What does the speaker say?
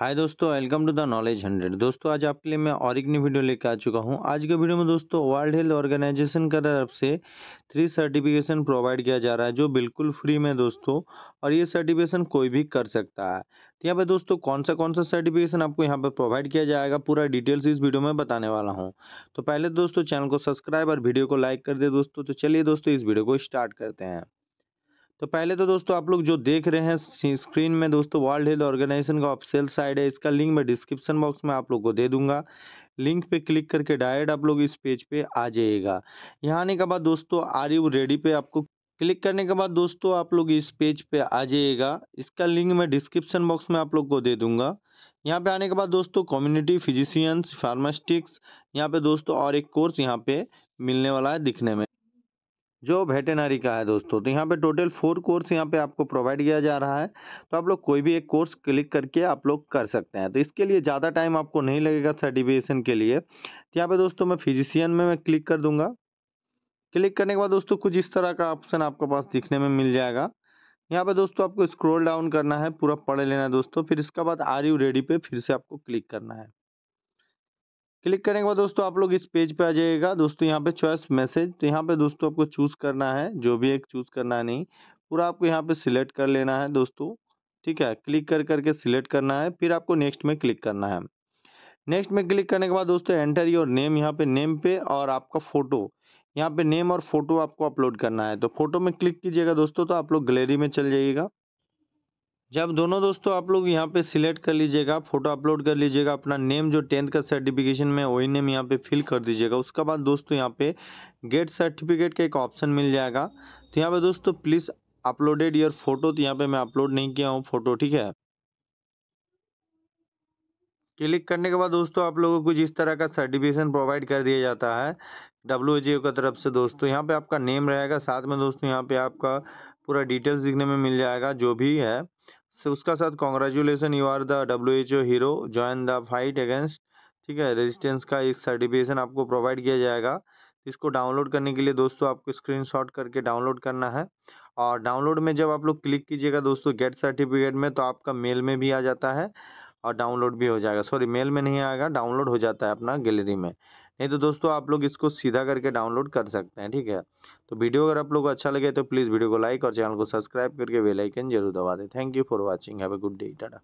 हाय दोस्तों welcome to the Knowledge Hundred दोस्तों आज आपके लिए मैं और एक नई वीडियो लेकर आ चुका हूं आज के वीडियो में दोस्तों वर्ल्ड हेल्थ ऑर्गेनाइजेशन की तरफ से थ्री सर्टिफिकेशन प्रोवाइड किया जा रहा है जो बिल्कुल फ्री में दोस्तों और ये सर्टिफिकेशन कोई भी कर सकता है तो यहाँ पर दोस्तों कौन सा कौन सा सर्टिफिकेशन आपको यहाँ पर प्रोवाइड किया जाएगा पूरा डिटेल्स इस वीडियो में बताने वाला हूँ तो पहले दोस्तों चैनल को सब्सक्राइब और वीडियो को लाइक कर दे दोस्तों तो चलिए दोस्तों इस वीडियो को स्टार्ट करते हैं तो पहले तो दोस्तों आप लोग जो देख रहे हैं स्क्रीन में दोस्तों वर्ल्ड हेल्थ ऑर्गेनाइजेशन का ऑफिशियल साइड है इसका लिंक मैं डिस्क्रिप्शन बॉक्स में आप लोग को दे दूंगा लिंक पे क्लिक करके डायरेक्ट आप लोग इस पेज पे आ जाइएगा यहाँ आने के बाद दोस्तों आर यू रेडी पे आपको क्लिक करने के बाद दोस्तों आप लोग इस पेज पे आ जाइएगा इसका लिंक मैं डिस्क्रिप्शन बॉक्स में आप लोग को दे दूंगा यहाँ पे आने के बाद दोस्तों कम्युनिटी फिजिशियंस फार्मास्टिक्स यहाँ पे दोस्तों और एक कोर्स यहाँ पे मिलने वाला है दिखने में जो वेटेनरी का है दोस्तों तो यहाँ पे टोटल फोर कोर्स यहाँ पे आपको प्रोवाइड किया जा रहा है तो आप लोग कोई भी एक कोर्स क्लिक करके आप लोग कर सकते हैं तो इसके लिए ज़्यादा टाइम आपको नहीं लगेगा सर्टिफिकेशन के लिए तो यहाँ पे दोस्तों मैं फिजिशियन में मैं क्लिक कर दूंगा क्लिक करने के बाद दोस्तों कुछ इस तरह का ऑप्शन आपके पास दिखने में मिल जाएगा यहाँ पर दोस्तों आपको स्क्रोल डाउन करना है पूरा पढ़ लेना है दोस्तों फिर इसके बाद आर यू रेडी पे फिर से आपको क्लिक करना है क्लिक करने के बाद दोस्तों आप लोग इस पेज पे आ जाइएगा दोस्तों यहाँ पे चॉइस मैसेज तो यहाँ पे दोस्तों आपको चूज़ करना है जो भी एक चूज़ करना है नहीं पूरा आपको यहाँ पे सिलेक्ट कर लेना है दोस्तों ठीक है क्लिक कर करके सिलेक्ट करना है फिर आपको नेक्स्ट में क्लिक करना है नेक्स्ट में क्लिक करने के बाद दोस्तों एंटर योर नेम यहाँ पे नेम पे और आपका फ़ोटो यहाँ पे नेम और फोटो आपको अपलोड करना है तो फोटो में क्लिक कीजिएगा दोस्तों तो आप लोग गैलरी में चल जाइएगा जब दोनों दोस्तों आप लोग यहाँ पे सिलेक्ट कर लीजिएगा फोटो अपलोड कर लीजिएगा अपना नेम जो टेंथ का सर्टिफिकेशन में वही नेम यहाँ पे फिल कर दीजिएगा उसके बाद दोस्तों यहाँ पे गेट सर्टिफिकेट का एक ऑप्शन मिल जाएगा तो यहाँ पे दोस्तों प्लीज़ अपलोडेड योर फोटो तो यहाँ पे मैं अपलोड नहीं किया हूँ फोटो ठीक है क्लिक करने के बाद दोस्तों आप लोगों को कुछ इस तरह का सर्टिफिकेशन प्रोवाइड कर दिया जाता है डब्ल्यू एच की तरफ से दोस्तों यहाँ पे आपका नेम रहेगा साथ में दोस्तों यहाँ पे आपका पूरा डिटेल्स दिखने में मिल जाएगा जो भी है से उसका साथ congratulation you are the W H O hero join the fight against ठीक है रेजिस्टेंस का एक सर्टिफिकेशन आपको प्रोवाइड किया जाएगा इसको डाउनलोड करने के लिए दोस्तों आपको शॉट करके डाउनलोड करना है और डाउनलोड में जब आप लोग क्लिक कीजिएगा दोस्तों गेट सर्टिफिकेट में तो आपका मेल में भी आ जाता है और डाउनलोड भी हो जाएगा सॉरी मेल में नहीं आएगा डाउनलोड हो जाता है अपना गैलरी में नहीं तो दोस्तों आप लोग इसको सीधा करके डाउनलोड कर सकते हैं ठीक है तो वीडियो अगर आप लोग को अच्छा लगे तो प्लीज़ वीडियो को लाइक और चैनल को सब्सक्राइब करके बेलाइकन जरूर दबा दें thank you for watching have a good day Tata